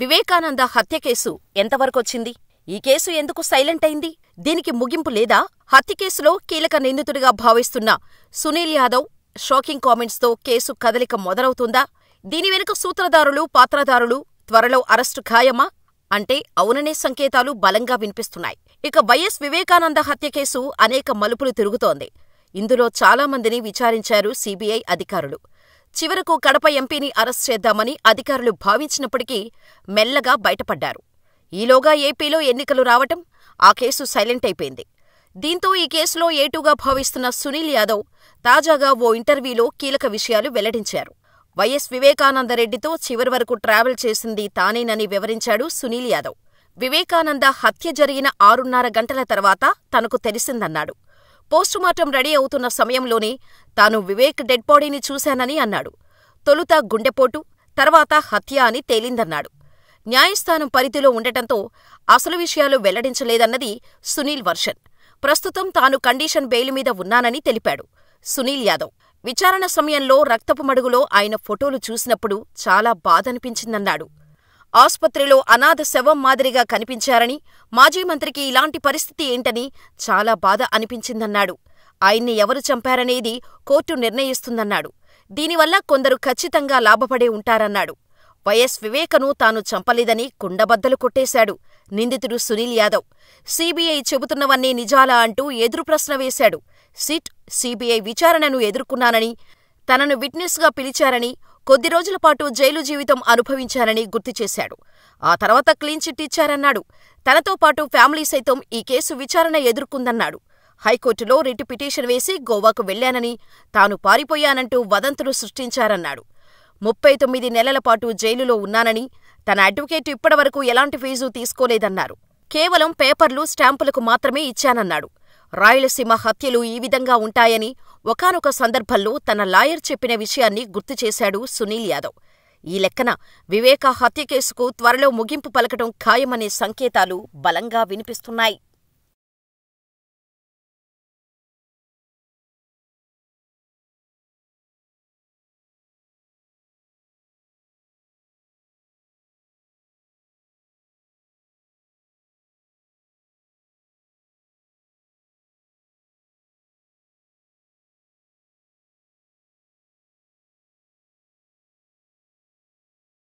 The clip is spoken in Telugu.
వివేకానంద హత్య కేసు ఎంతవరకొచ్చింది ఈ కేసు ఎందుకు సైలెంట్ అయింది దీనికి ముగింపు లేదా హత్య కేసులో కీలక నిందితుడిగా భావిస్తున్న సునీల్ యాదవ్ షాకింగ్ కామెంట్స్తో కేసు కదలిక మొదలవుతుందా దీని వెనుక సూత్రధారులు పాత్రధారులు త్వరలో అరెస్టు ఖాయమా అంటే అవుననే సంకేతాలు బలంగా వినిపిస్తున్నాయి ఇక వైఎస్ వివేకానంద హత్య కేసు అనేక మలుపులు తిరుగుతోంది ఇందులో చాలామందిని విచారించారు సీబీఐ అధికారులు చివరకు కడప ఎంపీని అరెస్ట్ చేద్దామని అధికారులు భావించినప్పటికీ మెల్లగా బయటపడ్డారు ఈలోగా ఏపీలో ఎన్నికలు రావటం ఆ కేసు సైలెంట్ అయిపోయింది దీంతో ఈ కేసులో ఏటుగా భావిస్తున్న సునీల్ యాదవ్ తాజాగా ఓ ఇంటర్వ్యూలో కీలక విషయాలు వెల్లడించారు వైఎస్ వివేకానందరెడ్డితో చివరి వరకు ట్రావెల్ చేసింది తానేనని వివరించాడు సునీల్ యాదవ్ వివేకానంద హత్య జరిగిన ఆరున్నర గంటల తర్వాత తనకు తెలిసిందన్నాడు పోస్టుమార్టం రెడీ అవుతున్న సమయంలోనే తాను వివేక్ డెడ్ బాడీని చూశానని అన్నాడు. తొలుత గుండెపోటు, తర్వాత హత్య అని తేలిందన్నాడు. న్యాయస్థానం పరిధిలో ఉండటంతో అసలు విషయాలు వెల్లడించలేదన్నది సునీల్ వర్షన్. ప్రస్తుతం తాను కండిషన్ బెయిల్ మీద ఉన్నానని తెలిపాడు. సునీల్ యాదవ్ విచారణ సమయంలో రక్తపు మడుగులో ఆయన ఫోటోలు చూసినప్పుడు చాలా బాధనిపించిందన్నాడు. ఆస్పత్రిలో అనాథ శవం మాదిరిగా కనిపించారని మాజీ మంత్రికి ఇలాంటి పరిస్థితి ఏంటని చాలా బాధ అనిపించిందన్నాడు ఆయన్ని ఎవరు చంపారనేది కోర్టు నిర్ణయిస్తుందన్నాడు దీనివల్ల కొందరు ఖచ్చితంగా లాభపడే ఉంటారన్నాడు వైఎస్ వివేకను తాను చంపలేదని కుండబద్దలు కొట్టేశాడు నిందితుడు సునీల్ యాదవ్ సీబీఐ చెబుతున్నవన్నీ నిజాలా అంటూ ఎదురు ప్రశ్న వేశాడు సిట్ సీబీఐ విచారణను ఎదుర్కొన్నానని తనను విట్నెస్గా పిలిచారని కొద్ది రోజుల పాటు జైలు జీవితం అనుభవించారని గుర్తు చేశాడు ఆ తర్వాత క్లీన్చిట్ ఇచ్చారన్నాడు తనతో పాటు ఫ్యామిలీ సైతం ఈ కేసు విచారణ ఎదుర్కొందన్నాడు హైకోర్టులో రిట్ పిటిషన్ వేసి గోవాకు వెళ్లానని తాను పారిపోయానంటూ వదంతులు సృష్టించారన్నాడు ముప్పై తొమ్మిది నెలల పాటు జైలులో ఉన్నానని తన అడ్వకేట్ ఇప్పటివరకు ఎలాంటి ఫీజు తీసుకోలేదన్నారు కేవలం పేపర్లు స్టాంపులకు మాత్రమే ఇచ్చానన్నాడు రాయలసీమ హత్యలు ఈ విధంగా ఉంటాయని ఒకనొక సందర్భంలో తన లాయర్ చెప్పిన విషయాన్ని గుర్తు చేశాడు సునీల్ యాదవ్ ఈ లెక్కన వివేకా హత్య కేసుకు త్వరలో ముగింపు పలకటం ఖాయమనే సంకేతాలు బలంగా వినిపిస్తున్నాయి